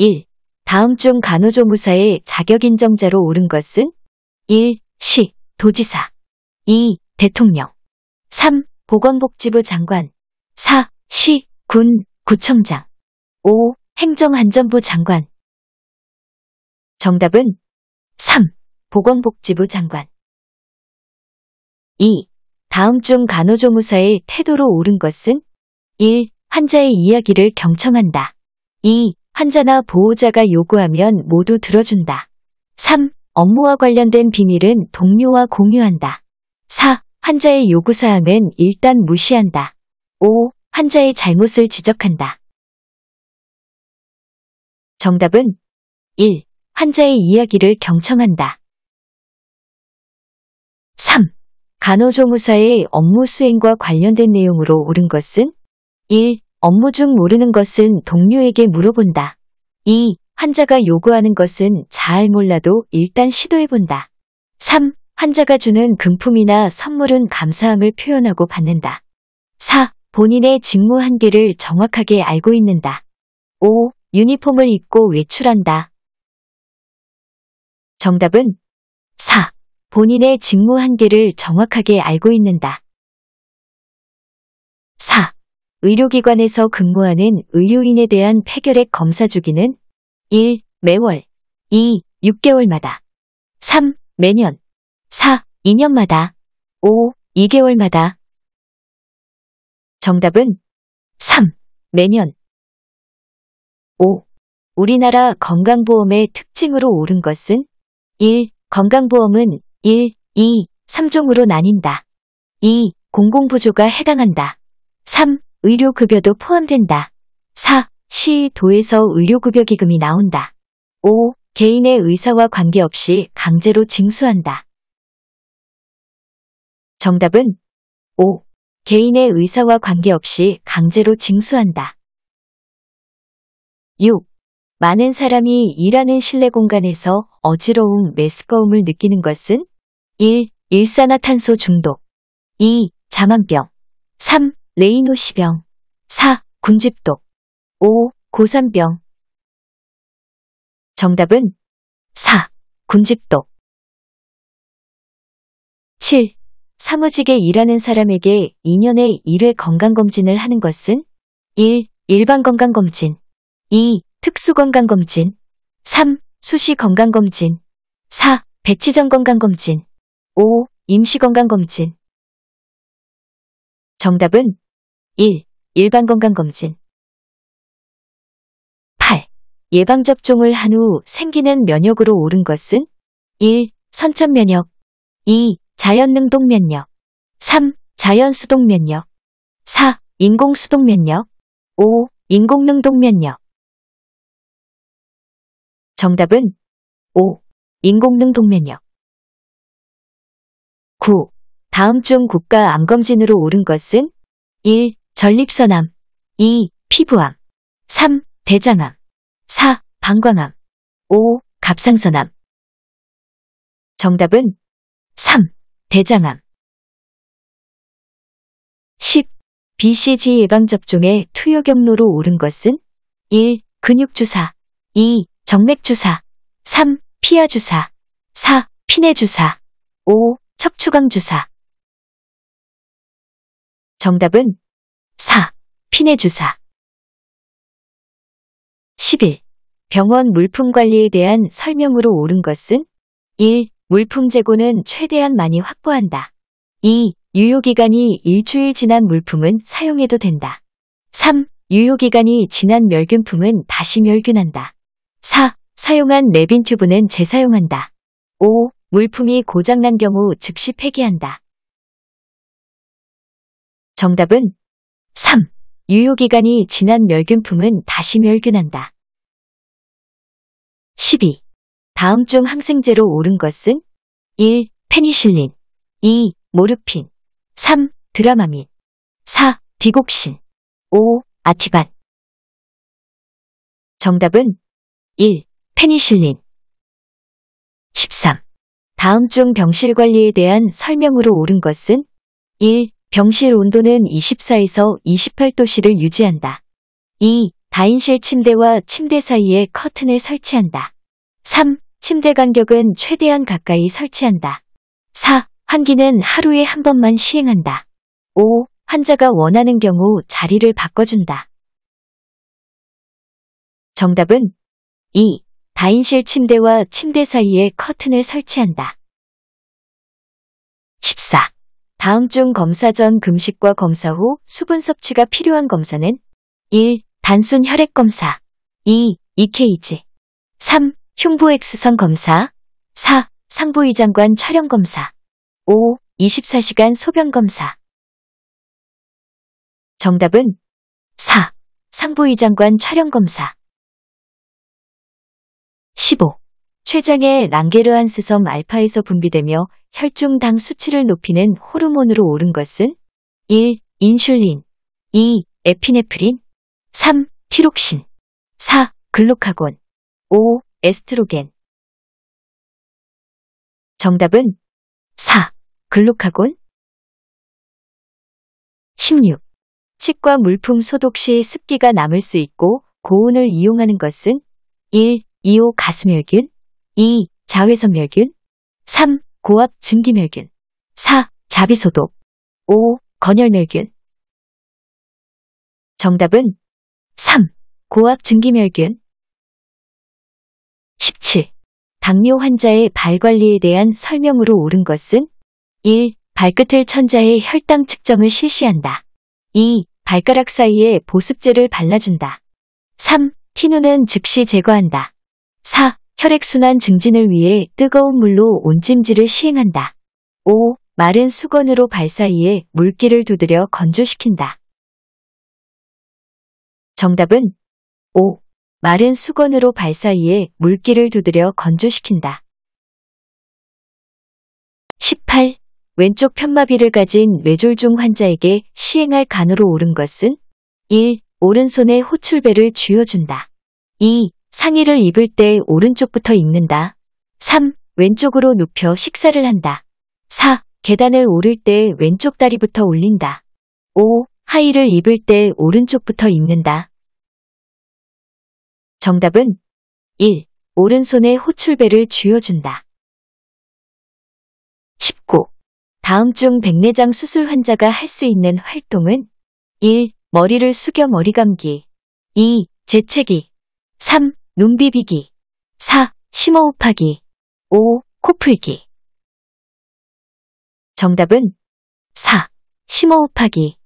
1. 다음 중 간호조무사의 자격인정자로 오른 것은 1. 시, 도지사 2. 대통령 3. 보건복지부 장관 4. 시, 군, 구청장 5. 행정안전부 장관 정답은 3. 보건복지부 장관 2. 다음 중 간호조무사의 태도로 옳은 것은 1. 환자의 이야기를 경청한다. 2. 환자나 보호자가 요구하면 모두 들어준다. 3. 업무와 관련된 비밀은 동료와 공유한다. 4. 환자의 요구사항은 일단 무시한다. 5. 환자의 잘못을 지적한다. 정답은 1. 환자의 이야기를 경청한다. 3. 간호조무사의 업무 수행과 관련된 내용으로 옳은 것은 1. 업무 중 모르는 것은 동료에게 물어본다. 2. 환자가 요구하는 것은 잘 몰라도 일단 시도해본다. 3. 환자가 주는 금품이나 선물은 감사함을 표현하고 받는다. 4. 본인의 직무 한계를 정확하게 알고 있는다. 5. 유니폼을 입고 외출한다. 정답은 4. 본인의 직무 한계를 정확하게 알고 있는다. 의료기관에서 근무하는 의료인에 대한 폐결핵 검사 주기는 1. 매월 2. 6개월마다 3. 매년 4. 2년마다 5. 2개월마다 정답은 3. 매년 5. 우리나라 건강보험의 특징으로 옳은 것은 1. 건강보험은 1, 2, 3종으로 나뉜다. 2. 공공부조가 해당한다. 3. 의료급여도 포함된다. 4. 시, 도에서 의료급여기금이 나온다. 5. 개인의 의사와 관계없이 강제로 징수한다. 정답은 5. 개인의 의사와 관계없이 강제로 징수한다. 6. 많은 사람이 일하는 실내 공간에서 어지러움, 메스꺼움을 느끼는 것은 1. 일산화탄소 중독 2. 자만병 3. 레이노시병 4. 군집독 5. 고산병 정답은 4. 군집독 7. 사무직에 일하는 사람에게 2년에 1회 건강검진을 하는 것은 1. 일반 건강검진 2. 특수건강검진 3. 수시건강검진 4. 배치전 건강검진 5. 임시건강검진 정답은 1. 일반 건강검진 8. 예방접종을 한 후 생기는 면역으로 오른 것은 1. 선천면역 2. 자연능동면역 3. 자연수동면역 4. 인공수동면역 5. 인공능동면역 정답은 5. 인공능동면역 9. 다음 중 국가 암검진으로 오른 것은 1. 전립선암 2. 피부암 3. 대장암 4. 방광암 5. 갑상선암 정답은 3. 대장암 10. BCG 예방접종의 투여 경로로 옳은 것은 1. 근육주사 2. 정맥주사 3. 피하주사 4. 피내주사 5. 척추강주사 정답은 4. 피내 주사 11. 병원 물품 관리에 대한 설명으로 옳은 것은 1. 물품 재고는 최대한 많이 확보한다. 2. 유효기간이 일주일 지난 물품은 사용해도 된다. 3. 유효기간이 지난 멸균품은 다시 멸균한다. 4. 사용한 레빈 튜브는 재사용한다. 5. 물품이 고장난 경우 즉시 폐기한다. 정답은 3. 유효기간이 지난 멸균품은 다시 멸균한다. 12. 다음 중 항생제로 오른 것은 1. 페니실린 2. 모르핀 3. 드라마민 4. 디곡신 5. 아티반 정답은 1. 페니실린 13. 다음 중 병실관리에 대한 설명으로 옳은 것은 1. 병실 온도는 24에서 28도씨를 유지한다. 2. 다인실 침대와 침대 사이에 커튼을 설치한다. 3. 침대 간격은 최대한 가까이 설치한다. 4. 환기는 하루에 한 번만 시행한다. 5. 환자가 원하는 경우 자리를 바꿔준다. 정답은 2. 다인실 침대와 침대 사이에 커튼을 설치한다. 14. 다음 중 검사 전 금식과 검사 후 수분 섭취가 필요한 검사는 1. 단순 혈액 검사 2. EKG 3. 흉부 X선 검사 4. 상부위장관 촬영 검사 5. 24시간 소변 검사 정답은 4. 상부위장관 촬영 검사 15. 췌장의 랑게르한 스섬 알파에서 분비되며 혈중당 수치를 높이는 호르몬으로 오른 것은 1. 인슐린 2. 에피네프린 3. 티록신 4. 글루카곤 5. 에스트로겐 정답은 4. 글루카곤 16. 치과 물품 소독 시 습기가 남을 수 있고 고온을 이용하는 것은 1. 이오 가슴혈균 2. 자외선 멸균 3. 고압 증기 멸균 4. 자비소독 5. 건열 멸균 정답은 3. 고압 증기 멸균 17. 당뇨 환자의 발 관리에 대한 설명으로 옳은 것은 1. 발끝을 천자의 혈당 측정을 실시한다. 2. 발가락 사이에 보습제를 발라준다. 3. 티눈은 즉시 제거한다. 4. 혈액순환 증진을 위해 뜨거운 물로 온찜질을 시행한다. 5. 마른 수건으로 발 사이에 물기를 두드려 건조시킨다. 정답은 5. 마른 수건으로 발 사이에 물기를 두드려 건조시킨다. 18. 왼쪽 편마비를 가진 뇌졸중 환자에게 시행할 간으로 오른 것은 1. 오른손에 호출배를 쥐어준다. 2. 상의를 입을 때 오른쪽부터 입는다. 3. 왼쪽으로 눕혀 식사를 한다. 4. 계단을 오를 때 왼쪽 다리부터 올린다. 5. 하의를 입을 때 오른쪽부터 입는다. 정답은 1. 오른손에 호출배를 쥐어준다. 19. 다음 중 백내장 수술 환자가 할 수 있는 활동은 1. 머리를 숙여 머리감기 2. 재채기 3. 눈 비비기 4. 심호흡하기 5. 코풀기 정답은 4. 심호흡하기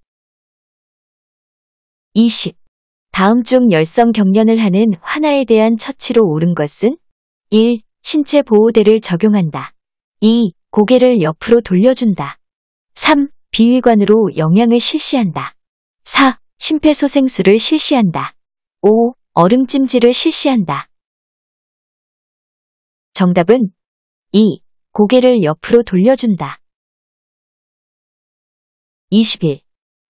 20. 다음 중 열성 경련을 하는 화나에 대한 처치로 옳은 것은 1. 신체 보호대를 적용한다. 2. 고개를 옆으로 돌려준다. 3. 비위관으로 영양을 실시한다. 4. 심폐소생술을 실시한다. 5. 얼음찜질을 실시한다. 정답은 2. 고개를 옆으로 돌려준다. 21.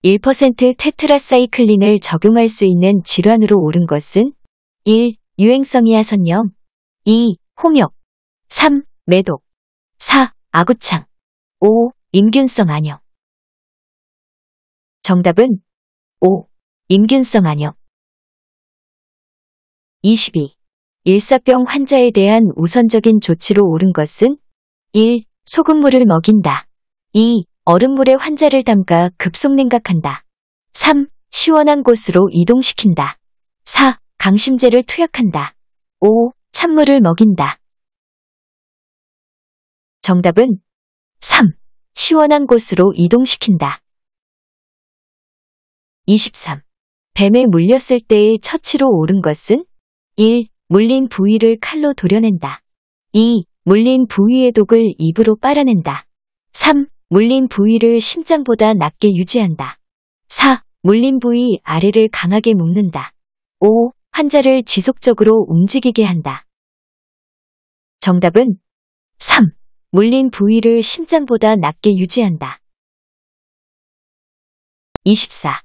1% 테트라사이클린을 적용할 수 있는 질환으로 옳은 것은 1. 유행성이야 선염 2. 홍역 3. 매독 4. 아구창 5. 임균성 안염 정답은 5. 임균성 안염 22. 일사병 환자에 대한 우선적인 조치로 옳은 것은 1. 소금물을 먹인다. 2. 얼음물에 환자를 담가 급속 냉각한다. 3. 시원한 곳으로 이동시킨다. 4. 강심제를 투약한다. 5. 찬물을 먹인다. 정답은 3. 시원한 곳으로 이동시킨다. 23. 뱀에 물렸을 때의 처치로 옳은 것은 1. 물린 부위를 칼로 도려낸다. 2. 물린 부위의 독을 입으로 빨아낸다. 3. 물린 부위를 심장보다 낮게 유지한다. 4. 물린 부위 아래를 강하게 묶는다. 5. 환자를 지속적으로 움직이게 한다. 정답은 3. 물린 부위를 심장보다 낮게 유지한다. 24.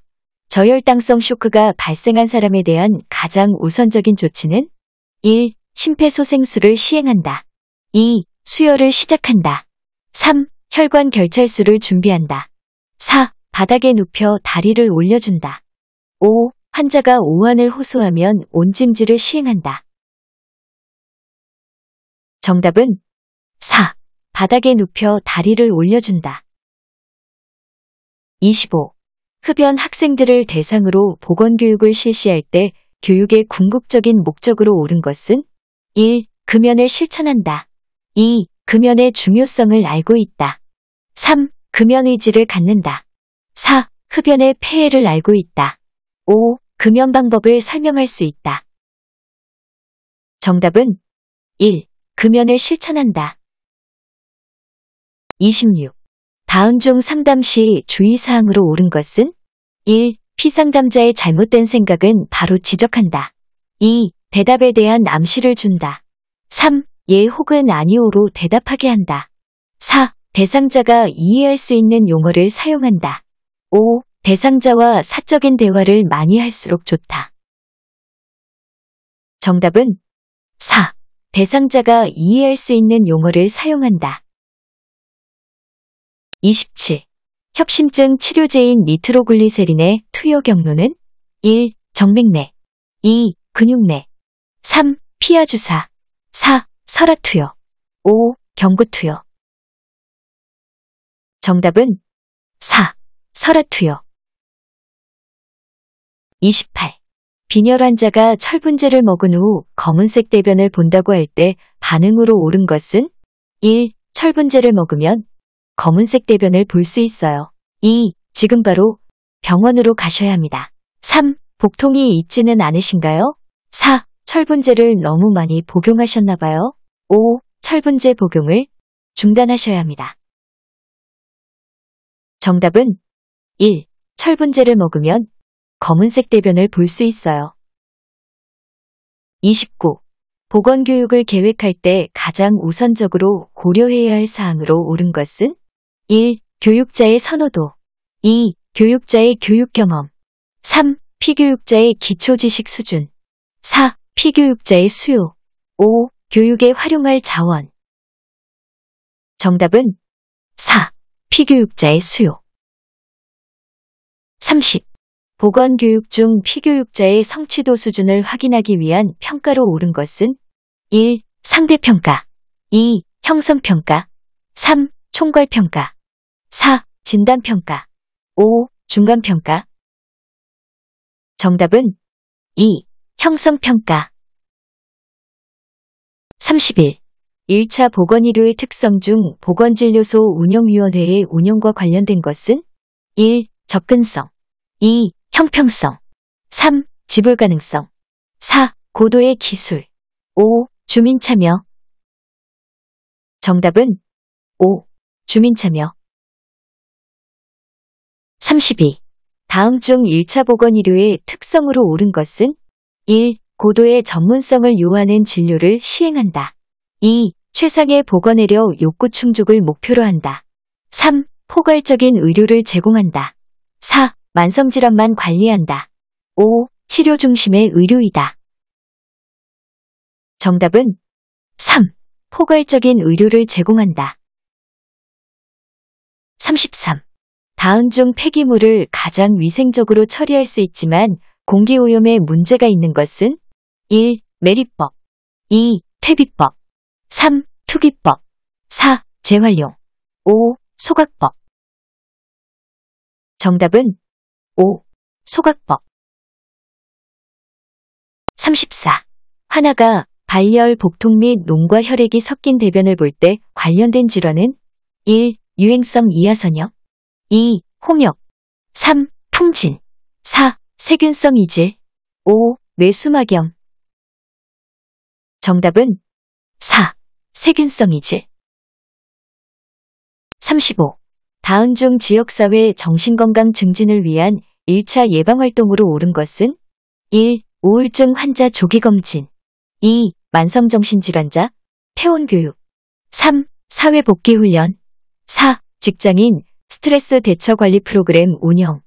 저혈당성 쇼크가 발생한 사람에 대한 가장 우선적인 조치는 1. 심폐소생술을 시행한다. 2. 수혈을 시작한다. 3. 혈관 결찰술을 준비한다. 4. 바닥에 눕혀 다리를 올려준다. 5. 환자가 오한을 호소하면 온찜질을 시행한다. 정답은 4. 바닥에 눕혀 다리를 올려준다. 25. 흡연 학생들을 대상으로 보건교육을 실시할 때 교육의 궁극적인 목적으로 옳은 것은 1. 금연을 실천한다. 2. 금연의 중요성을 알고 있다. 3. 금연 의지를 갖는다. 4. 흡연의 폐해를 알고 있다. 5. 금연 방법을 설명할 수 있다. 정답은 1. 금연을 실천한다. 26. 다음 중 상담 시 주의사항으로 옳은 것은 1. 피상담자의 잘못된 생각은 바로 지적한다. 2. 대답에 대한 암시를 준다. 3. 예 혹은 아니오로 대답하게 한다. 4. 대상자가 이해할 수 있는 용어를 사용한다. 5. 대상자와 사적인 대화를 많이 할수록 좋다. 정답은 4. 대상자가 이해할 수 있는 용어를 사용한다. 27. 협심증 치료제인 니트로글리세린의 투여 경로는 1. 정맥내 2. 근육내 3. 피하주사 4. 설화투여 5. 경구투여 정답은 4. 설화투여 28. 빈혈 환자가 철분제를 먹은 후 검은색 대변을 본다고 할 때 반응으로 옳은 것은 1. 철분제를 먹으면 검은색 대변을 볼 수 있어요. 2. 지금 바로 병원으로 가셔야 합니다. 3. 복통이 있지는 않으신가요? 4. 철분제를 너무 많이 복용하셨나 봐요. 5. 철분제 복용을 중단하셔야 합니다. 정답은 1. 철분제를 먹으면 검은색 대변을 볼 수 있어요. 29. 보건교육을 계획할 때 가장 우선적으로 고려해야 할 사항으로 옳은 것은 1. 교육자의 선호도 2. 교육자의 교육 경험 3. 피교육자의 기초 지식 수준 4. 피교육자의 수요 5. 교육에 활용할 자원 정답은 4. 피교육자의 수요 30. 보건교육 중 피교육자의 성취도 수준을 확인하기 위한 평가로 옳은 것은 1. 상대평가 2. 형성평가 3. 총괄평가 진단평가 5. 중간평가 정답은 2. 형성평가 31. 1차 보건의료의 특성 중 보건진료소 운영위원회의 운영과 관련된 것은 1. 접근성 2. 형평성 3. 지불 가능성 4. 고도의 기술 5. 주민 참여 정답은 5. 주민 참여 32. 다음 중 1차 보건의료의 특성으로 옳은 것은 1. 고도의 전문성을 요하는 진료를 시행한다. 2. 최상의 보건의료 욕구 충족을 목표로 한다. 3. 포괄적인 의료를 제공한다. 4. 만성질환만 관리한다. 5. 치료 중심의 의료이다. 정답은 3. 포괄적인 의료를 제공한다. 33. 다음 중 폐기물을 가장 위생적으로 처리할 수 있지만 공기오염에 문제가 있는 것은 1. 매립법 2. 퇴비법 3. 투기법 4. 재활용 5. 소각법 정답은 5. 소각법 34. 환아가 발열, 복통 및 농과 혈액이 섞인 대변을 볼 때 관련된 질환은 1. 유행성 이하선형 2. 홍역 3. 풍질 4. 세균성 이질 5. 뇌수막염 정답은 4. 세균성 이질 35. 다은중 지역사회 정신건강 증진을 위한 1차 예방활동으로 옳은 것은 1. 우울증 환자 조기검진 2. 만성정신질환자, 퇴원교육 3. 사회복귀훈련 4. 직장인, 스트레스 대처 관리 프로그램 운영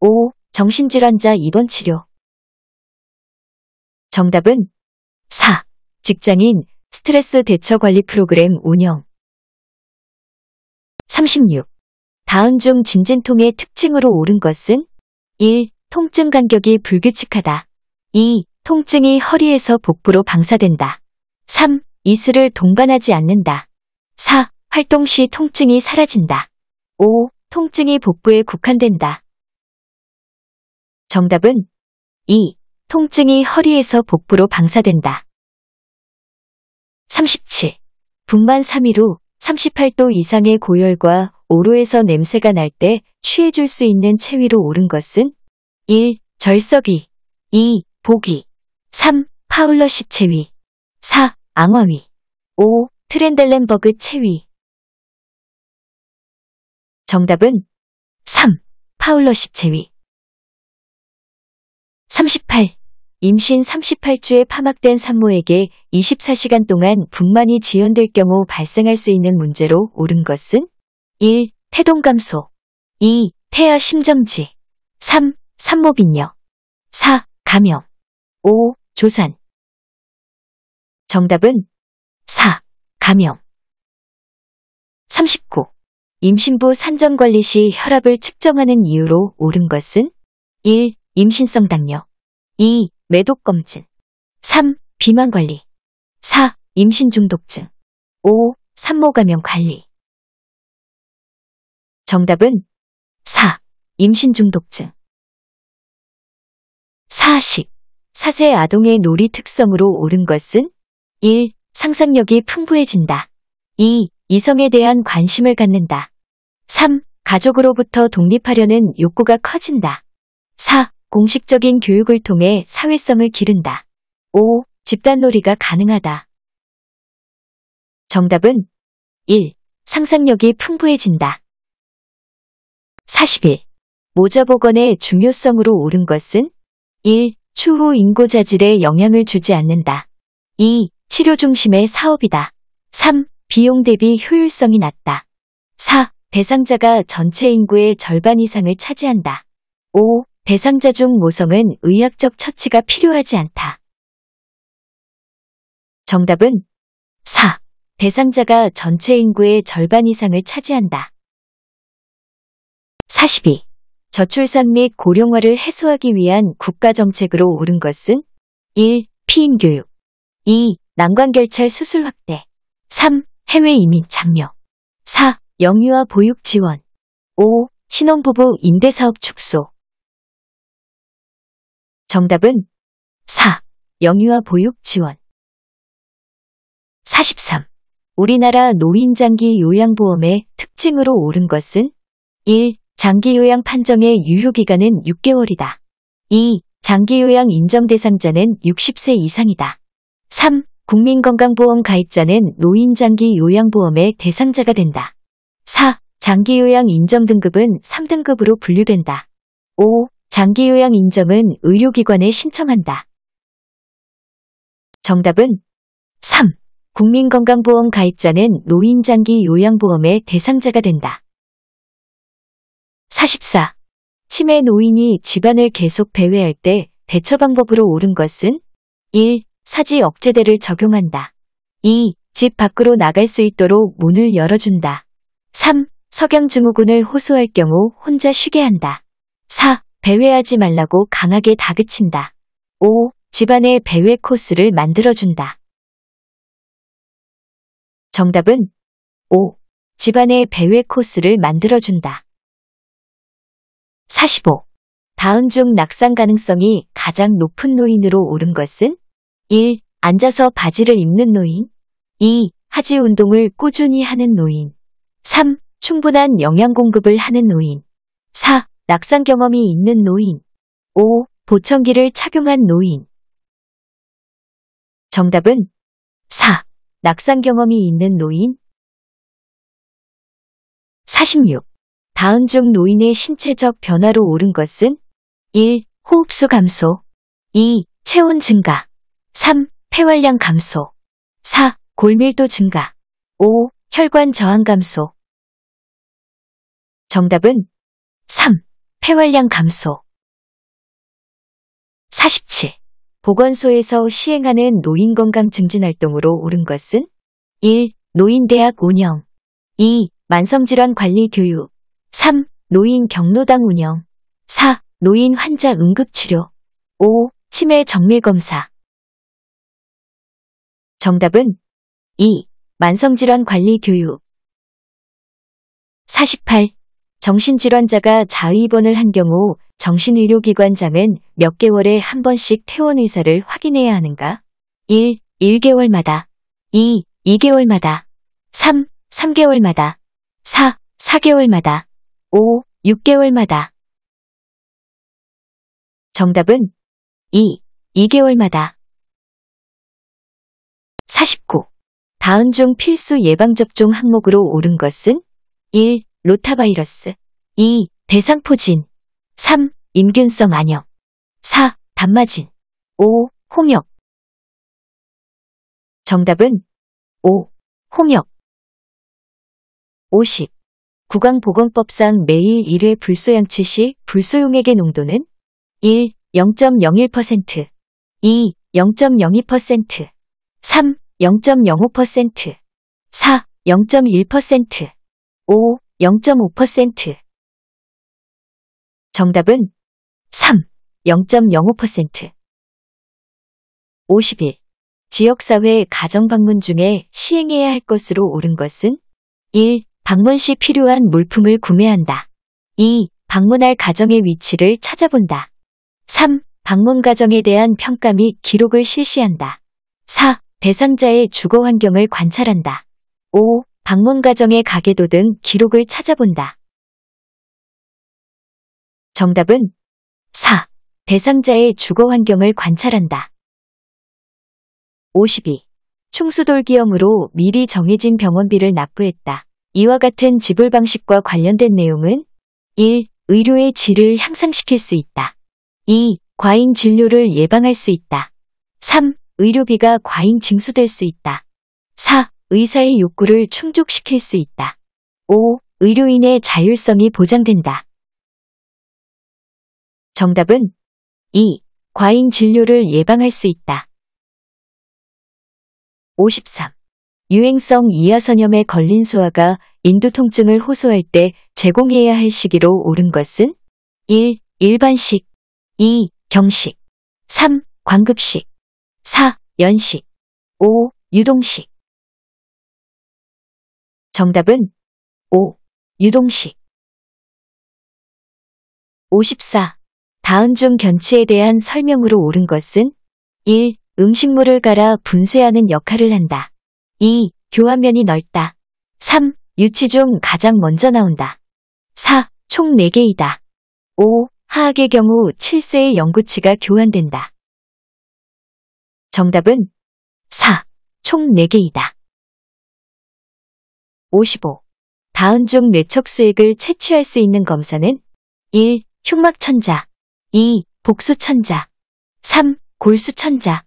5. 정신질환자 입원 치료 정답은 4. 직장인 스트레스 대처 관리 프로그램 운영 36. 다음 중 진진통의 특징으로 옳은 것은 1. 통증 간격이 불규칙하다. 2. 통증이 허리에서 복부로 방사된다. 3. 이슬을 동반하지 않는다. 4. 활동 시 통증이 사라진다. 5. 통증이 복부에 국한된다. 정답은 2. 통증이 허리에서 복부로 방사된다. 37. 분만 3일후 38도 이상의 고열과 오로에서 냄새가 날 때 취해줄 수 있는 체위로 오른 것은 1. 절석이 2. 보기 3. 파울러시 체위 4. 앙화위 5. 트렌델렌버그 체위 정답은 3. 파울러 시체위 38. 임신 38주에 파막된 산모에게 24시간 동안 분만이 지연될 경우 발생할 수 있는 문제로 옳은 것은 1. 태동 감소 2. 태아 심정지 3. 산모빈녀 4. 감염 5. 조산 정답은 4. 감염 39. 임신부 산전관리 시 혈압을 측정하는 이유로 옳은 것은 1. 임신성 당뇨 2. 매독검진 3. 비만관리 4. 임신중독증 5. 산모감염 관리 정답은 4. 임신중독증 사식 사세 아동의 놀이 특성으로 옳은 것은 1. 상상력이 풍부해진다. 2. 이성에 대한 관심을 갖는다. 3. 가족으로부터 독립하려는 욕구가 커진다. 4. 공식적인 교육을 통해 사회성을 기른다. 5. 집단놀이가 가능하다. 정답은 1. 상상력이 풍부해진다. 41. 모자보건의 중요성으로 옳은 것은 1. 추후 인구 자질에 영향을 주지 않는다. 2. 치료 중심의 사업이다. 3. 비용 대비 효율성이 낮다. 4. 대상자가 전체 인구의 절반 이상을 차지한다. 5. 대상자 중 모성은 의학적 처치가 필요하지 않다. 정답은 4. 대상자가 전체 인구의 절반 이상을 차지한다. 42. 저출산 및 고령화를 해소하기 위한 국가정책으로 옳은 것은 1. 피임교육 2. 난관결찰 수술 확대 3. 해외 이민 장려 4. 영유아 보육 지원 5. 신혼부부 임대사업 축소 정답은 4. 영유아 보육 지원 43. 우리나라 노인장기 요양보험의 특징으로 옳은 것은 1. 장기요양 판정의 유효기간은 6개월이다. 2. 장기요양 인정 대상자는 60세 이상이다. 3. 국민건강보험 가입자는 노인장기 요양보험의 대상자가 된다. 4. 장기요양 인정 등급은 3등급으로 분류된다. 5. 장기요양 인정은 의료기관에 신청한다. 정답은 3. 국민건강보험 가입자는 노인장기 요양보험의 대상자가 된다. 44. 치매 노인이 집안을 계속 배회할 때 대처 방법으로 옳은 것은 1. 사지 억제대를 적용한다. 2. 집 밖으로 나갈 수 있도록 문을 열어준다. 3. 석양증후군을 호소할 경우 혼자 쉬게 한다. 4. 배회하지 말라고 강하게 다그친다. 5. 집안의 배회 코스를 만들어준다. 정답은 5. 집안의 배회 코스를 만들어준다. 45. 다음중 낙상 가능성이 가장 높은 노인으로 오른 것은 1. 앉아서 바지를 입는 노인 2. 하지 운동을 꾸준히 하는 노인 3. 충분한 영양 공급을 하는 노인 4. 낙상 경험이 있는 노인 5. 보청기를 착용한 노인 정답은 4. 낙상 경험이 있는 노인 46. 다음 중 노인의 신체적 변화로 옳은 것은 1. 호흡수 감소 2. 체온 증가 3. 폐활량 감소 4. 골밀도 증가 5. 혈관 저항 감소 정답은 3. 폐활량 감소 47. 보건소에서 시행하는 노인건강 증진활동으로 옳은 것은 1. 노인대학 운영 2. 만성질환관리교육 3. 노인 경로당 운영 4. 노인 환자 응급치료 5. 치매 정밀검사 정답은 2. 만성질환 관리 교육 48. 정신질환자가 자의입원을 한 경우 정신의료기관장은 몇 개월에 한 번씩 퇴원 의사를 확인해야 하는가? 1. 1개월마다 2. 2개월마다 3. 3개월마다 4. 4개월마다 5. 6개월마다 정답은 2. 2개월마다 49. 다음중 필수 예방접종 항목으로 오른 것은 1. 로타바이러스 2. 대상포진 3. 임균성 안염 4. 단마진 5. 홍역 정답은 5. 홍역 50. 구강보건법상 매일 1회 불소양치 시 불소용액의 농도는 1. 0.01% 2. 0.02% 3. 0.05% 4. 0.1% 5. 0.5% 정답은 3. 0.05% 51. 지역사회 가정방문 중에 시행해야 할 것으로 옳은 것은 1. 방문 시 필요한 물품을 구매한다. 2. 방문할 가정의 위치를 찾아본다. 3. 방문 가정에 대한 평가 및 기록을 실시한다. 4. 대상자의 주거 환경을 관찰한다. 5. 방문 가정의 가계도 등 기록을 찾아본다. 정답은 4. 대상자의 주거 환경을 관찰한다. 52. 충수돌기염으로 미리 정해진 병원비를 납부했다. 이와 같은 지불 방식과 관련된 내용은 1. 의료의 질을 향상시킬 수 있다. 2. 과잉 진료를 예방할 수 있다. 3. 의료비가 과잉 징수될 수 있다. 4. 의사의 욕구를 충족시킬 수 있다. 5. 의료인의 자율성이 보장된다. 정답은 2. 과잉 진료를 예방할 수 있다. 53. 유행성 이하선염에 걸린 소아가 인두 통증을 호소할 때 제공해야 할 시기로 옳은 것은 1. 일반식 2. 경식 3. 광급식 4. 연식 5. 유동식 정답은 5. 유동식 54. 다음 중 견치에 대한 설명으로 옳은 것은 1. 음식물을 갈아 분쇄하는 역할을 한다. 2. 교환면이 넓다. 3. 유치 중 가장 먼저 나온다. 4. 총 4개이다. 5. 하악의 경우 7세의 영구치가 교환된다. 정답은 4. 총 4개이다. 55. 다음 중 뇌척 수액을 채취할 수 있는 검사는 1. 흉막천자 2. 복수천자 3. 골수천자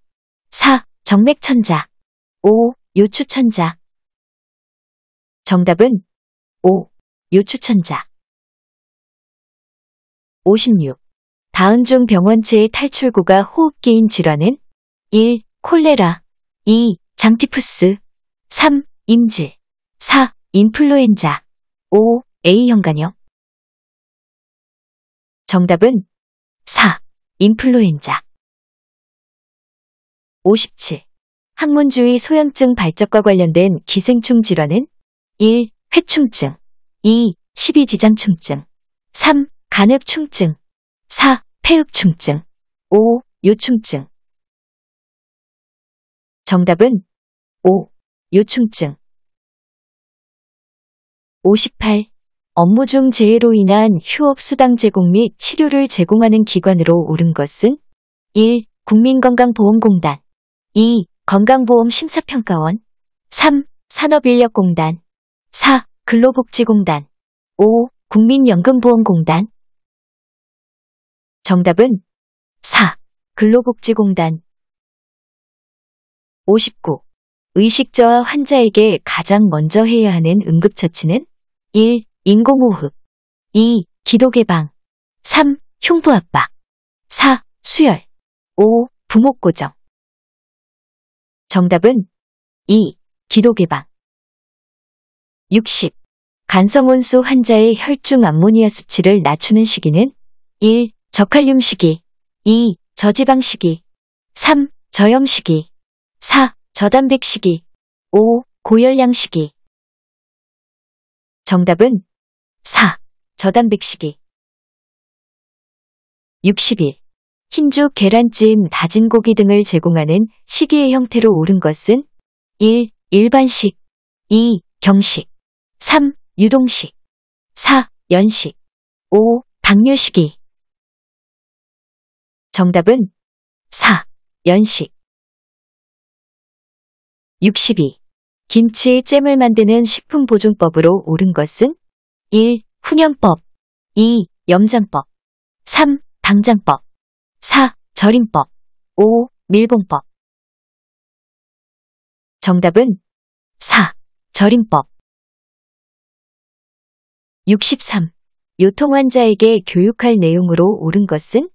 4. 정맥천자 5. 요추천자 정답은 5. 요추천자 56. 다음 중 병원체의 탈출구가 호흡기인 질환은 1. 콜레라 2. 장티푸스 3. 임질 4. 인플루엔자 5. A형 간염 정답은 4. 인플루엔자 57. 항문주의 소염증 발적과 관련된 기생충 질환은 1. 회충증 2. 십이지장충증 3. 간흡충증 4. 폐흡충증 5. 요충증 정답은 5. 요충증 58. 업무 중 재해로 인한 휴업 수당 제공 및 치료를 제공하는 기관으로 옳은 것은 1. 국민건강보험공단 2. 건강보험심사평가원 3. 산업인력공단 4. 근로복지공단 5. 국민연금보험공단 정답은 4. 근로복지공단 59. 의식저하 환자에게 가장 먼저 해야 하는 응급처치는 1. 인공호흡 2. 기도개방 3. 흉부압박 4. 수혈 5. 부목고정 정답은 2. 기도개방 60. 간성온수 환자의 혈중 암모니아 수치를 낮추는 시기는 1. 저칼륨 시기 2. 저지방 시기 3. 저염 시기 4. 저단백 식이 5. 고열량 식이 정답은 4. 저단백 식이 61. 흰죽, 계란찜, 다진 고기 등을 제공하는 시기의 형태로 옳은 것은 1. 일반식 2. 경식 3. 유동식 4. 연식 5. 당뇨식이 정답은 4. 연식 62. 김치 잼을 만드는 식품보존법으로 옳은 것은 1. 훈연법 2. 염장법 3. 당장법 4. 절임법 5. 밀봉법 정답은 4. 절임법 63. 요통 환자에게 교육할 내용으로 옳은 것은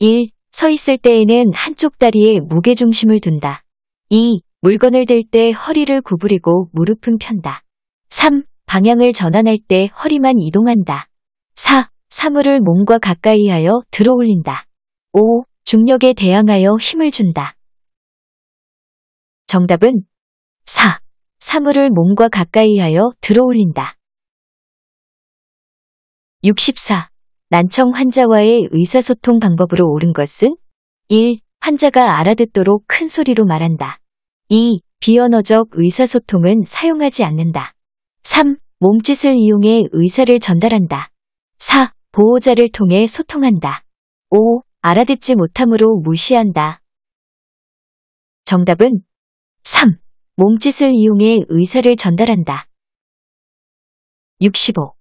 1. 서 있을 때에는 한쪽 다리에 무게중심을 둔다. 2. 물건을 들 때 허리를 구부리고 무릎은 편다. 3. 방향을 전환할 때 허리만 이동한다. 4. 사물을 몸과 가까이 하여 들어 올린다. 5. 중력에 대항하여 힘을 준다. 정답은 4. 사물을 몸과 가까이 하여 들어 올린다. 64. 난청 환자와의 의사소통 방법으로 옳은 것은 1. 환자가 알아듣도록 큰 소리로 말한다. 2. 비언어적 의사소통은 사용하지 않는다. 3. 몸짓을 이용해 의사를 전달한다. 4. 보호자를 통해 소통한다. 5. 알아듣지 못함으로 무시한다. 정답은 3. 몸짓을 이용해 의사를 전달한다. 65.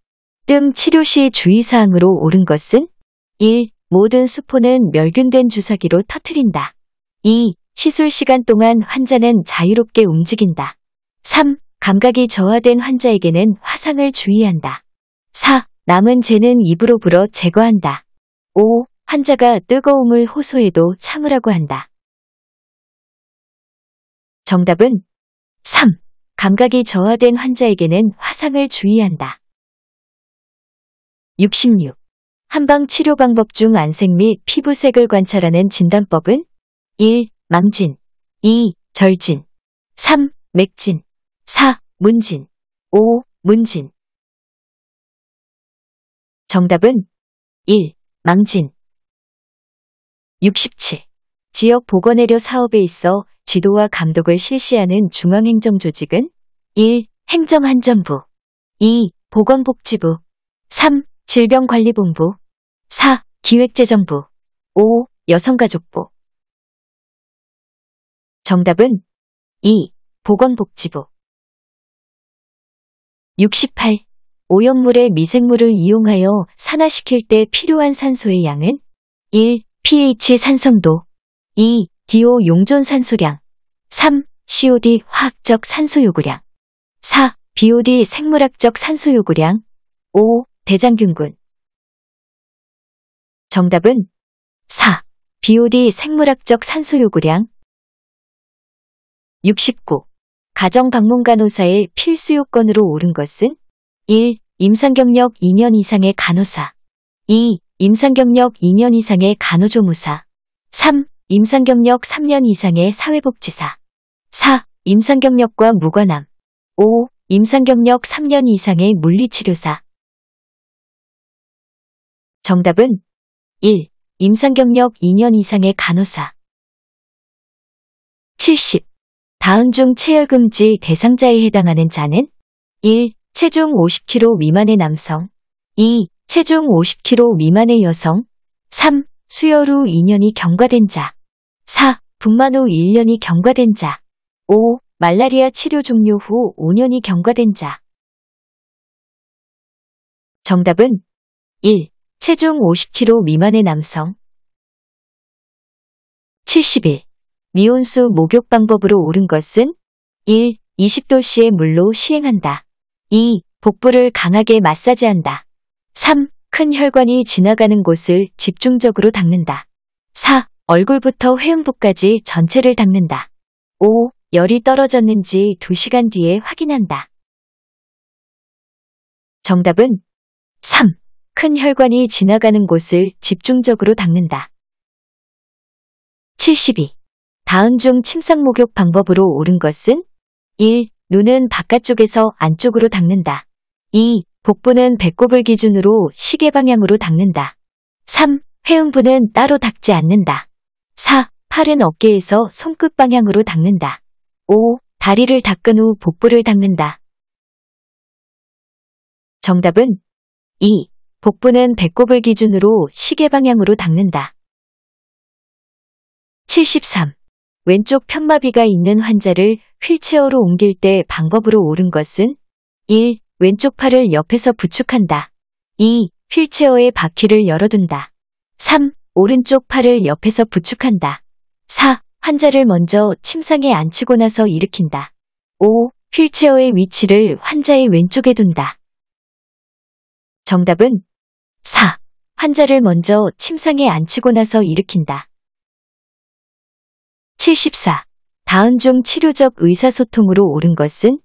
뜸 치료 시 주의사항으로 옳은 것은 1. 모든 수포는 멸균된 주사기로 터트린다. 2. 시술 시간 동안 환자는 자유롭게 움직인다. 3. 감각이 저하된 환자에게는 화상을 주의한다. 4. 남은 재는 입으로 불어 제거한다. 5. 환자가 뜨거움을 호소해도 참으라고 한다. 정답은 3. 감각이 저하된 환자에게는 화상을 주의한다. 66. 한방 치료 방법 중 안색 및 피부색을 관찰하는 진단법은 1. 망진 2. 절진 3. 맥진 4. 문진 5. 문진 정답은 1. 망진 67. 지역 보건의료 사업에 있어 지도와 감독을 실시하는 중앙행정조직은 1. 행정안전부 2. 보건복지부 3. 질병관리본부 4. 기획재정부 5. 여성가족부 정답은 2. 보건복지부 68. 오염물의 미생물을 이용하여 산화시킬 때 필요한 산소의 양은 1. pH 산성도 2. DO 용존 산소량 3. COD 화학적 산소 요구량 4. BOD 생물학적 산소 요구량 5. 대장균군 정답은 4. BOD 생물학적 산소 요구량 69. 가정방문간호사의 필수 요건으로 오른 것은 1. 임상경력 2년 이상의 간호사 2. 임상경력 2년 이상의 간호조무사 3. 임상경력 3년 이상의 사회복지사 4. 임상경력과 무관함 5. 임상경력 3년 이상의 물리치료사 정답은 1. 임상경력 2년 이상의 간호사 70. 다음 중 체열금지 대상자에 해당하는 자는 1. 체중 50kg 미만의 남성 2. 체중 50kg 미만의 여성 3. 수혈 후 2년이 경과된 자 4. 분만 후 1년이 경과된 자 5. 말라리아 치료 종료 후 5년이 경과된 자 정답은 1. 체중 50kg 미만의 남성 71. 미온수 목욕 방법으로 옳은 것은 1. 20도씨의 물로 시행한다. 2. 복부를 강하게 마사지한다. 3. 큰 혈관이 지나가는 곳을 집중적으로 닦는다. 4. 얼굴부터 회음부까지 전체를 닦는다. 5. 열이 떨어졌는지 2시간 뒤에 확인한다. 정답은 3. 큰 혈관이 지나가는 곳을 집중적으로 닦는다. 72. 다음 중 침상 목욕 방법으로 옳은 것은 1. 눈은 바깥쪽에서 안쪽으로 닦는다. 2. 복부는 배꼽을 기준으로 시계 방향으로 닦는다. 3. 회음부는 따로 닦지 않는다. 4. 팔은 어깨에서 손끝 방향으로 닦는다. 5. 다리를 닦은 후 복부를 닦는다. 정답은 2. 복부는 배꼽을 기준으로 시계 방향으로 닦는다. 73. 왼쪽 편마비가 있는 환자를 휠체어로 옮길 때 방법으로 옳은 것은 1. 왼쪽 팔을 옆에서 부축한다. 2. 휠체어의 바퀴를 열어둔다. 3. 오른쪽 팔을 옆에서 부축한다. 4. 환자를 먼저 침상에 앉히고 나서 일으킨다. 5. 휠체어의 위치를 환자의 왼쪽에 둔다. 정답은 4. 환자를 먼저 침상에 앉히고 나서 일으킨다. 74. 다음 중 치료적 의사소통으로 옳은 것은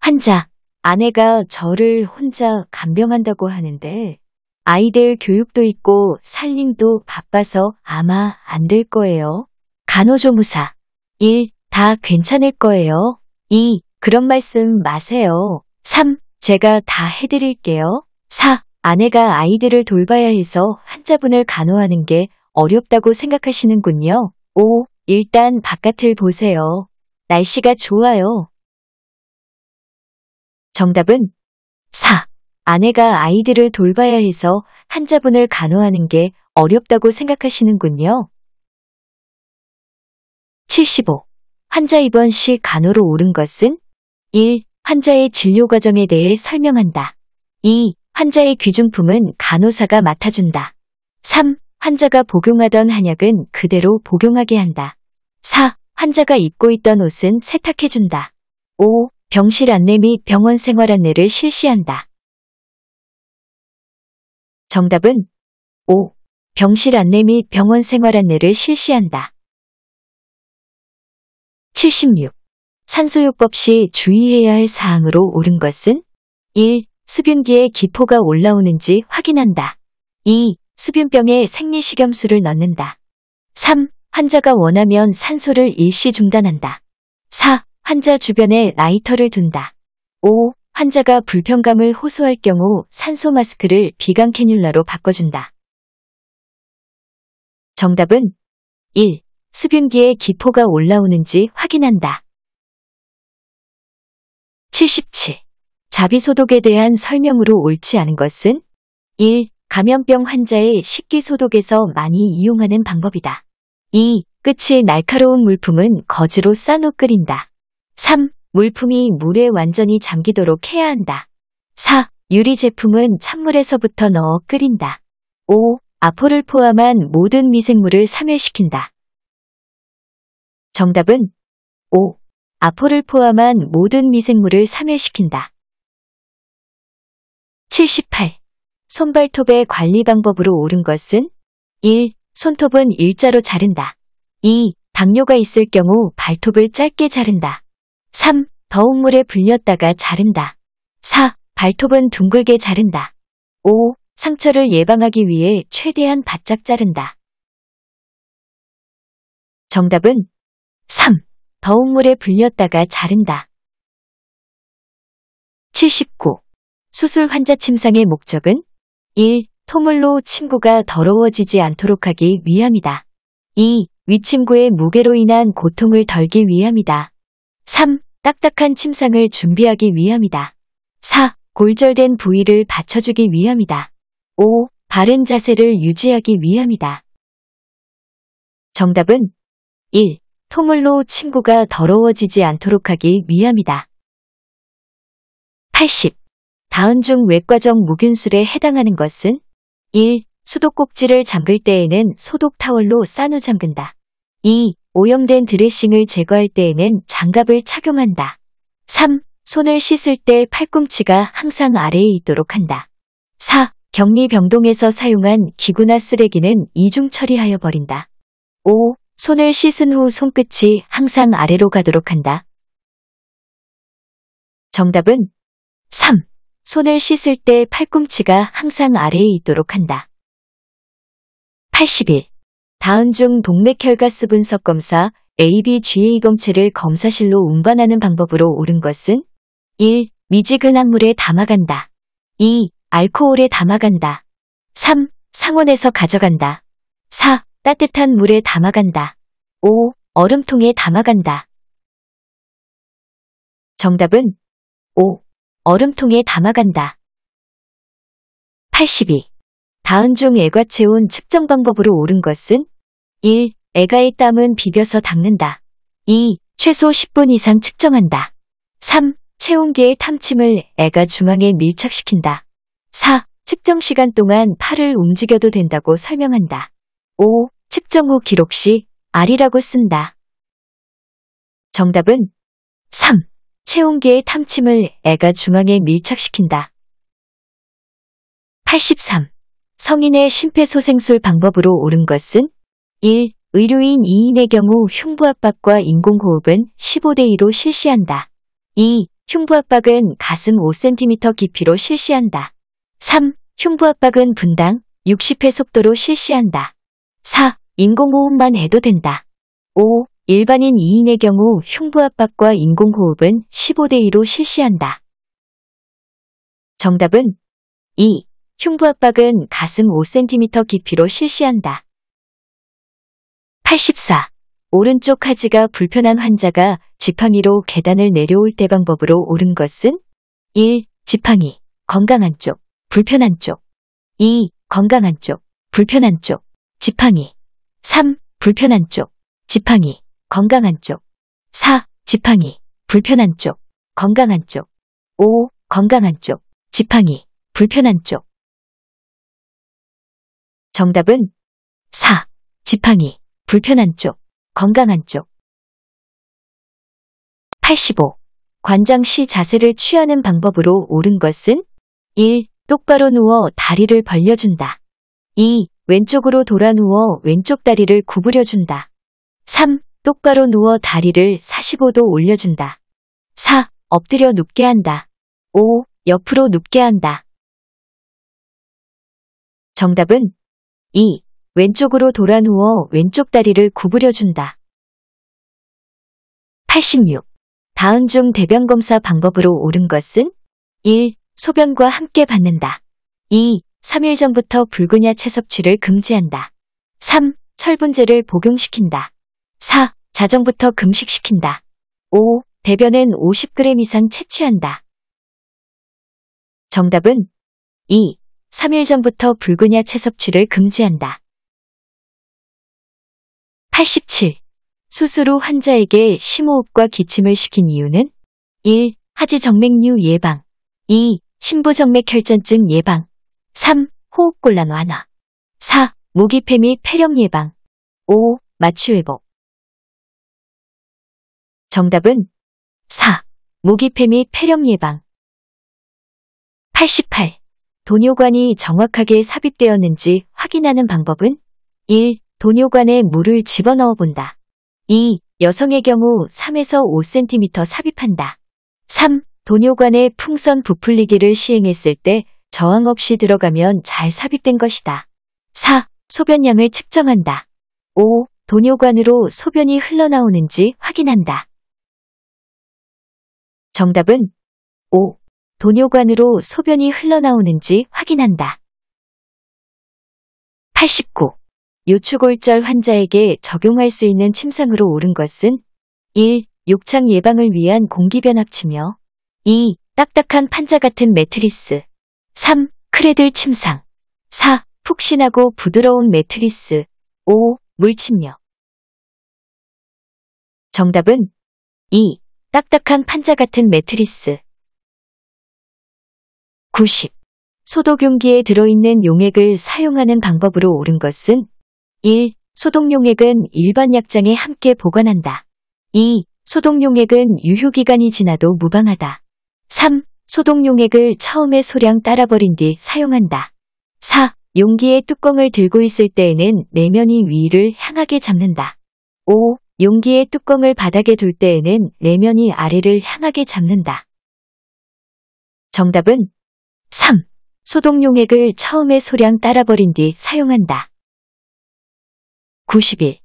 환자, 아내가 저를 혼자 간병한다고 하는데 아이들 교육도 있고 살림도 바빠서 아마 안 될 거예요. 간호조무사 1. 다 괜찮을 거예요. 2. 그런 말씀 마세요. 3. 제가 다 해드릴게요. 4. 아내가 아이들을 돌봐야 해서 환자분을 간호하는 게 어렵다고 생각하시는군요. 5. 일단 바깥을 보세요. 날씨가 좋아요. 정답은 4. 아내가 아이들을 돌봐야 해서 한자분을 간호하는 게 어렵다고 생각하시는군요. 75. 환자 입원 시 간호로 오른 것은 1. 환자의 진료 과정에 대해 설명한다. 2. 환자의 귀중품은 간호사가 맡아준다. 3. 환자가 복용하던 한약은 그대로 복용하게 한다. 4. 환자가 입고 있던 옷은 세탁해준다. 5. 병실 안내 및 병원 생활 안내를 실시한다. 정답은 5. 병실 안내 및 병원 생활 안내를 실시한다. 76. 산소요법 시 주의해야 할 사항으로 옳은 것은 1. 수변기에 기포가 올라오는지 확인한다. 2. 수변병에 생리식염수를 넣는다. 3. 환자가 원하면 산소를 일시 중단한다. 4. 환자 주변에 라이터를 둔다. 5. 환자가 불편감을 호소할 경우 산소 마스크를 비강 캐뉼라로 바꿔준다. 정답은 1. 수변기에 기포가 올라오는지 확인한다. 77. 자비소독에 대한 설명으로 옳지 않은 것은 1. 감염병 환자의 식기 소독에서 많이 이용하는 방법이다. 2. 끝이 날카로운 물품은 거즈로 싸놓 끓인다. 3. 물품이 물에 완전히 잠기도록 해야 한다. 4. 유리 제품은 찬물에서부터 넣어 끓인다. 5. 아포를 포함한 모든 미생물을 사멸시킨다. 정답은 5. 아포를 포함한 모든 미생물을 사멸시킨다. 78. 손발톱의 관리 방법으로 옳은 것은 1. 손톱은 일자로 자른다. 2. 당뇨가 있을 경우 발톱을 짧게 자른다. 3. 더운 물에 불렸다가 자른다. 4. 발톱은 둥글게 자른다. 5. 상처를 예방하기 위해 최대한 바짝 자른다. 정답은 3. 더운 물에 불렸다가 자른다. 79. 수술 환자 침상의 목적은 1. 토물로 침구가 더러워지지 않도록 하기 위함이다. 2. 위침구의 무게로 인한 고통을 덜기 위함이다. 3. 딱딱한 침상을 준비하기 위함이다. 4. 골절된 부위를 받쳐주기 위함이다. 5. 바른 자세를 유지하기 위함이다. 정답은 1. 토물로 침구가 더러워지지 않도록 하기 위함이다. 80. 다음 중 외과적 무균술에 해당하는 것은 1. 수도꼭지를 잠글 때에는 소독 타월로 싸누 잠근다. 2. 오염된 드레싱을 제거할 때에는 장갑을 착용한다. 3. 손을 씻을 때 팔꿈치가 항상 아래에 있도록 한다. 4. 격리 병동에서 사용한 기구나 쓰레기는 이중 처리하여 버린다. 5. 손을 씻은 후 손끝이 항상 아래로 가도록 한다. 정답은 3. 손을 씻을 때 팔꿈치가 항상 아래에 있도록 한다. 81. 다음 중 동맥혈가스 분석 검사 ABGA 검체를 검사실로 운반하는 방법으로 옳은 것은 1. 미지근 한물에 담아간다. 2. 알코올에 담아간다. 3. 상온에서 가져간다. 4. 따뜻한 물에 담아간다. 5. 얼음통에 담아간다. 정답은 5. 얼음통에 담아간다. 82. 다음중 애가 채운 측정 방법으로 옳은 것은 1. 애가의 땀은 비벼서 닦는다. 2. 최소 10분 이상 측정한다. 3. 체온계의 탐침을 애가 중앙에 밀착시킨다. 4. 측정 시간 동안 팔을 움직여도 된다고 설명한다. 5. 측정 후 기록 시 R이라고 쓴다. 정답은 3. 체온계의 탐침을 애가 중앙에 밀착시킨다. 83. 성인의 심폐소생술 방법으로 옳은 것은 1. 의료인 2인의 경우 흉부압박과 인공호흡은 15대2로 실시한다. 2. 흉부압박은 가슴 5cm 깊이로 실시한다. 3. 흉부압박은 분당 60회 속도로 실시한다. 4. 인공호흡만 해도 된다. 5. 일반인 2인의 경우 흉부 압박과 인공호흡은 15대2로 실시한다. 정답은 2. 흉부 압박은 가슴 5cm 깊이로 실시한다. 84. 오른쪽 하지가 불편한 환자가 지팡이로 계단을 내려올 때 방법으로 옳은 것은 1. 지팡이, 건강한 쪽, 불편한 쪽 2. 건강한 쪽, 불편한 쪽, 지팡이 3. 불편한 쪽, 지팡이 건강한 쪽. 4. 지팡이, 불편한 쪽, 건강한 쪽. 5. 건강한 쪽, 지팡이, 불편한 쪽. 정답은 4. 지팡이, 불편한 쪽, 건강한 쪽. 85. 관장시 자세를 취하는 방법으로 옳은 것은 1. 똑바로 누워 다리를 벌려준다. 2. 왼쪽으로 돌아 누워 왼쪽 다리를 구부려준다. 3. 똑바로 누워 다리를 45도 올려준다. 4. 엎드려 눕게 한다. 5. 옆으로 눕게 한다. 정답은 2. 왼쪽으로 돌아 누워 왼쪽 다리를 구부려준다. 86. 다음 중 대변검사 방법으로 옳은 것은 1. 소변과 함께 받는다. 2. 3일 전부터 붉은야 채 섭취를 금지한다. 3. 철분제를 복용시킨다. 4. 자정부터 금식시킨다. 5. 대변엔 50g 이상 채취한다. 정답은 2. 3일 전부터 불근야채 섭취를 금지한다. 87. 수술후 환자에게 심호흡과 기침을 시킨 이유는 1. 하지정맥류 예방 2. 심부정맥 혈전증 예방 3. 호흡곤란 완화 4. 무기폐및 폐렴 예방 5. 마취 회복 정답은 4. 모기폐 및 폐렴 예방 88. 도뇨관이 정확하게 삽입되었는지 확인하는 방법은 1. 도뇨관에 물을 집어넣어 본다. 2. 여성의 경우 3에서 5cm 삽입한다. 3. 도뇨관에 풍선 부풀리기를 시행했을 때 저항 없이 들어가면 잘 삽입된 것이다. 4. 소변량을 측정한다. 5. 도뇨관으로 소변이 흘러나오는지 확인한다. 정답은 5. 도뇨관으로 소변이 흘러나오는지 확인한다. 89. 요추골절 환자에게 적용할 수 있는 침상으로 옳은 것은 1. 욕창 예방을 위한 공기변압치며 2. 딱딱한 판자 같은 매트리스 3. 크레들 침상 4. 푹신하고 부드러운 매트리스 5. 물침며 정답은 2. 딱딱한 판자 같은 매트리스. 90. 소독용기에 들어있는 용액을 사용하는 방법으로 옳은 것은 1. 소독용액은 일반 약장에 함께 보관한다. 2. 소독용액은 유효기간이 지나도 무방하다. 3. 소독용액을 처음에 소량 따라버린 뒤 사용한다. 4. 용기의 뚜껑을 들고 있을 때에는 내면이 위를 향하게 잡는다. 5. 용기의 뚜껑을 바닥에 둘 때에는 내면이 아래를 향하게 잡는다. 정답은 3. 소독 용액을 처음에 소량 따라버린 뒤 사용한다. 91.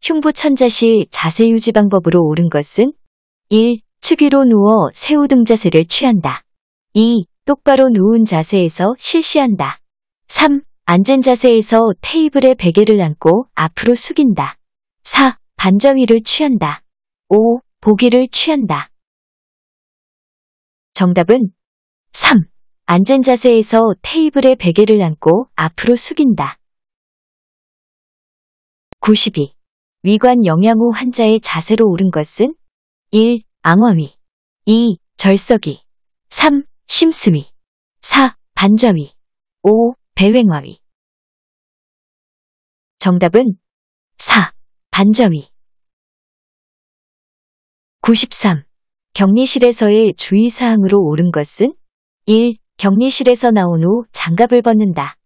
흉부 천자 시 자세 유지 방법으로 옳은 것은 1. 측위로 누워 새우등 자세를 취한다. 2. 똑바로 누운 자세에서 실시한다. 3. 앉은 자세에서 테이블에 베개를 안고 앞으로 숙인다. 4. 반자위를 취한다. 5. 보기를 취한다. 정답은 3. 앉은 자세에서 테이블에 베개를 안고 앞으로 숙인다. 92. 위관 영양 후 환자의 자세로 오른 것은 1. 앙화위 2. 절석이 3. 심수미 4. 반자위 5. 배횡화위 정답은 4. 반점이 93. 격리실에서의 주의사항으로 옳은 것은 1. 격리실에서 나온 후 장갑을 벗는다.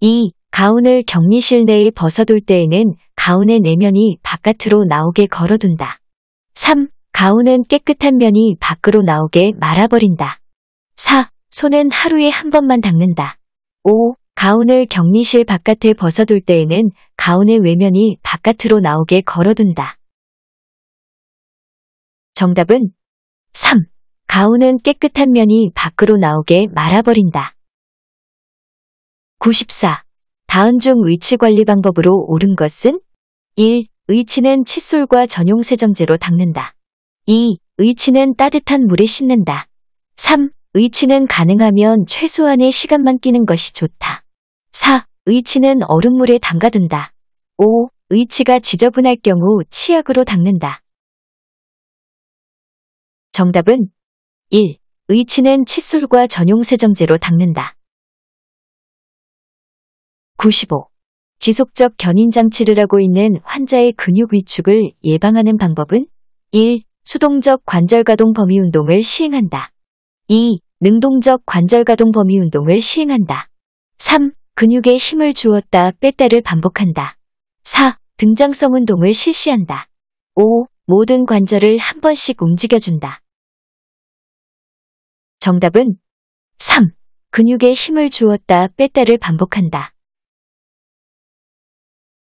2. 가운을 격리실 내에 벗어둘 때에는 가운의 내면이 바깥으로 나오게 걸어둔다. 3. 가운은 깨끗한 면이 밖으로 나오게 말아버린다. 4. 손은 하루에 한 번만 닦는다. 5. 가운을 격리실 바깥에 벗어둘 때에는 가운의 외면이 바깥으로 나오게 걸어둔다. 정답은 3. 가운은 깨끗한 면이 밖으로 나오게 말아버린다. 94. 다음 중 위치 관리 방법으로 옳은 것은 1. 의치는 칫솔과 전용 세정제로 닦는다. 2. 의치는 따뜻한 물에 씻는다. 3. 의치는 가능하면 최소한의 시간만 끼는 것이 좋다. 4. 의치는 얼음물에 담가둔다. 5. 의치가 지저분할 경우 치약으로 닦는다. 정답은 1. 의치는 칫솔과 전용 세정제로 닦는다. 95. 지속적 견인장치를 하고 있는 환자의 근육 위축을 예방하는 방법은 1. 수동적 관절가동 범위 운동을 시행한다. 2. 능동적 관절가동 범위 운동을 시행한다. 3. 근육에 힘을 주었다 뺐다를 반복한다. 4. 등장성 운동을 실시한다. 5. 모든 관절을 한 번씩 움직여준다. 정답은 3. 근육에 힘을 주었다 뺐다를 반복한다.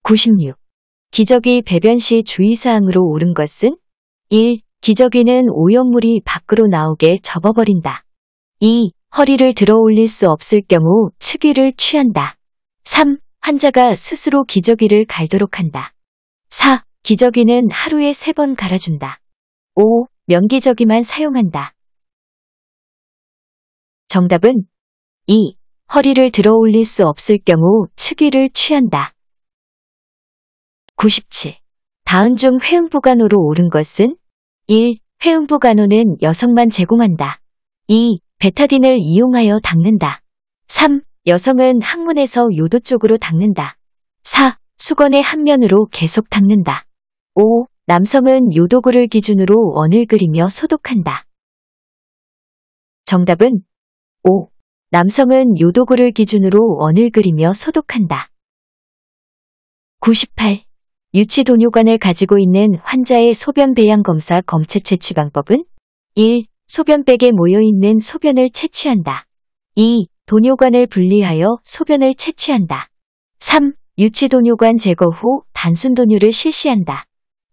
96. 기저귀 배변 시 주의사항으로 옳은 것은 1. 기저귀는 오염물이 밖으로 나오게 접어버린다. 2. 허리를 들어 올릴 수 없을 경우 측위를 취한다. 3. 환자가 스스로 기저귀를 갈도록 한다. 4. 기저귀는 하루에 3번 갈아준다. 5. 명기저귀만 사용한다. 정답은 2. 허리를 들어 올릴 수 없을 경우 측위를 취한다. 97. 다음 중회음부간호로 옳은 것은 1. 회음부간호는 여성만 제공한다. 2. 베타딘을 이용하여 닦는다. 3. 여성은 항문에서 요도 쪽으로 닦는다. 4. 수건의 한 면으로 계속 닦는다. 5. 남성은 요도구를 기준으로 원을 그리며 소독한다. 정답은 5. 남성은 요도구를 기준으로 원을 그리며 소독한다. 98. 유치도뇨관을 가지고 있는 환자의 소변 배양 검사 검체채취 방법은 1. 소변백에 모여있는 소변을 채취한다. 2. 도뇨관을 분리하여 소변을 채취한다. 3. 유치도뇨관 제거 후 단순 도뇨를 실시한다.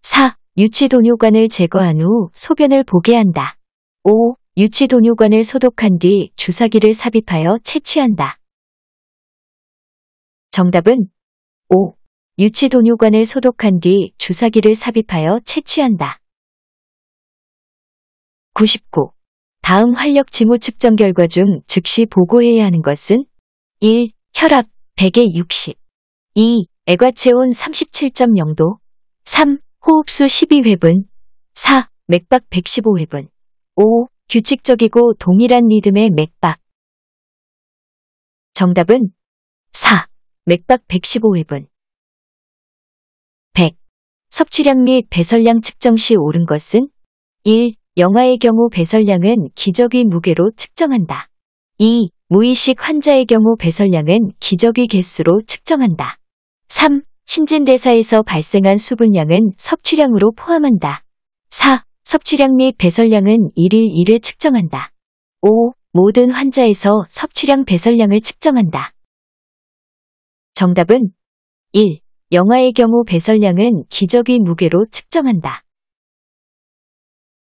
4. 유치도뇨관을 제거한 후 소변을 보게 한다. 5. 유치도뇨관을 소독한 뒤 주사기를 삽입하여 채취한다. 정답은 5. 유치도뇨관을 소독한 뒤 주사기를 삽입하여 채취한다. 99. 다음 활력 징후 측정 결과 중 즉시 보고해야 하는 것은 1. 혈압 100에 60 2. 애과체온 37.0도 3. 호흡수 12회분 4. 맥박 115회분 5. 규칙적이고 동일한 리듬의 맥박 정답은 4. 맥박 115회분 100. 섭취량 및 배설량 측정 시 오른 것은 1. 영아의 경우 배설량은 기저귀 무게로 측정한다. 2. 무의식 환자의 경우 배설량은 기저귀 개수로 측정한다. 3. 신진대사에서 발생한 수분량은 섭취량으로 포함한다. 4. 섭취량 및 배설량은 1일 1회 측정한다. 5. 모든 환자에서 섭취량 배설량을 측정한다. 정답은 1. 영아의 경우 배설량은 기저귀 무게로 측정한다.